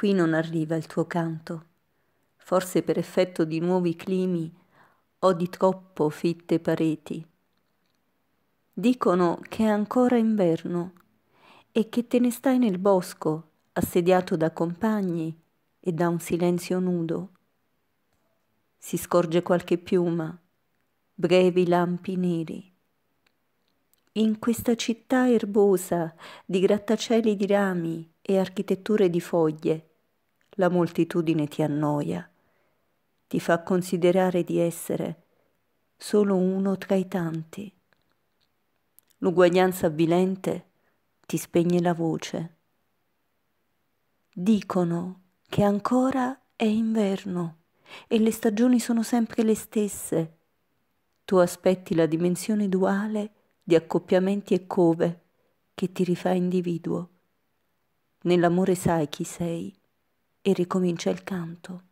qui non arriva il tuo canto. Forse per effetto di nuovi climi o di troppo fitte pareti. Dicono che è ancora inverno e che te ne stai nel bosco, assediato da compagni e da un silenzio nudo. Si scorge qualche piuma, brevi lampi neri. In questa città erbosa di grattacieli di rami e architetture di foglie, la moltitudine ti annoia, ti fa considerare di essere solo uno tra i tanti. L'uguaglianza avvilente ti spegne la voce. Dicono che ancora è inverno e le stagioni sono sempre le stesse. Tu aspetti la dimensione duale di accoppiamenti e cove che ti rifà individuo. Nell'amore sai chi sei e ricomincia il canto.